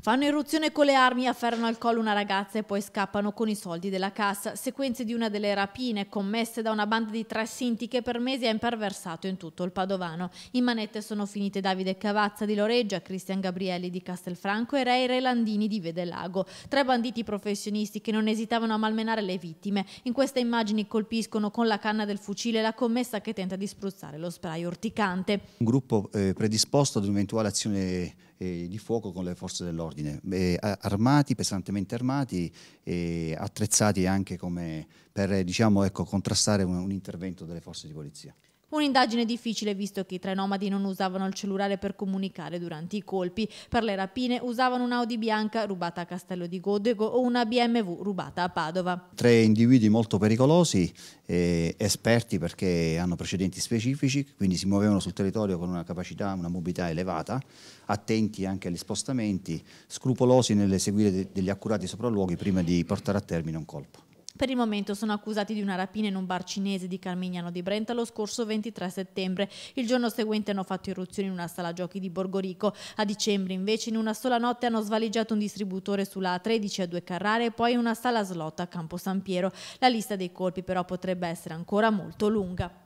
Fanno irruzione con le armi, afferrano al collo una ragazza e poi scappano con i soldi della cassa. Sequenze di una delle rapine commesse da una banda di tre sinti che per mesi ha imperversato in tutto il Padovano. In manette sono finite Davide Cavazza di Loreggia, Cristian Gabrielli di Castelfranco e Ray Relandini di Vedelago. Tre banditi professionisti che non esitavano a malmenare le vittime. In queste immagini colpiscono con la canna del fucile la commessa che tenta di spruzzare lo spray orticante. Un gruppo eh, predisposto ad un'eventuale azione eh, di fuoco con le forze dell'ordine, eh, armati, pesantemente armati, eh, attrezzati anche come, per eh, diciamo, ecco, contrastare un, un intervento delle forze di polizia. Un'indagine difficile visto che i tre nomadi non usavano il cellulare per comunicare durante i colpi. Per le rapine usavano un'Audi bianca rubata a Castello di Godego o una BMW rubata a Padova. Tre individui molto pericolosi, eh, esperti perché hanno precedenti specifici, quindi si muovevano sul territorio con una capacità, una mobilità elevata, attenti anche agli spostamenti, scrupolosi nell'eseguire de degli accurati sopralluoghi prima di portare a termine un colpo. Per il momento sono accusati di una rapina in un bar cinese di Carmignano di Brenta lo scorso 23 settembre. Il giorno seguente hanno fatto irruzioni in una sala giochi di Borgorico. A dicembre invece in una sola notte hanno svaligiato un distributore sulla A13 a due Carrare e poi una sala slot a Campo San Piero. La lista dei colpi però potrebbe essere ancora molto lunga.